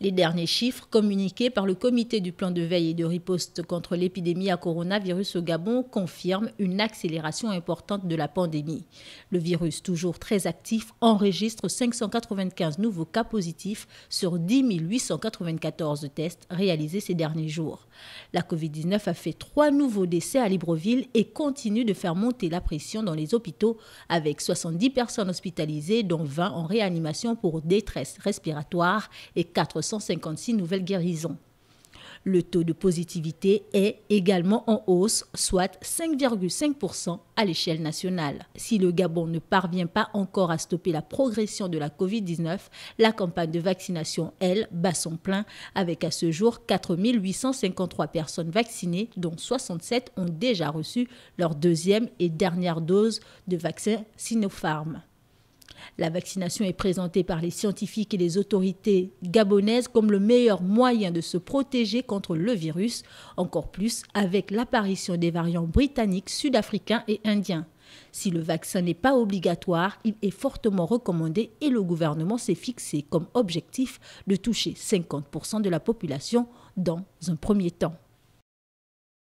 Les derniers chiffres communiqués par le comité du plan de veille et de riposte contre l'épidémie à coronavirus au Gabon confirment une accélération importante de la pandémie. Le virus, toujours très actif, enregistre 595 nouveaux cas positifs sur 10 894 tests réalisés ces derniers jours. La COVID-19 a fait trois nouveaux décès à Libreville et continue de faire monter la pression dans les hôpitaux avec 70 personnes hospitalisées dont 20 en réanimation pour détresse respiratoire et 4 156 nouvelles guérisons. Le taux de positivité est également en hausse, soit 5,5% à l'échelle nationale. Si le Gabon ne parvient pas encore à stopper la progression de la COVID-19, la campagne de vaccination, elle, bat son plein avec à ce jour 4 853 personnes vaccinées, dont 67 ont déjà reçu leur deuxième et dernière dose de vaccin Sinopharm. La vaccination est présentée par les scientifiques et les autorités gabonaises comme le meilleur moyen de se protéger contre le virus, encore plus avec l'apparition des variants britanniques, sud-africains et indiens. Si le vaccin n'est pas obligatoire, il est fortement recommandé et le gouvernement s'est fixé comme objectif de toucher 50% de la population dans un premier temps.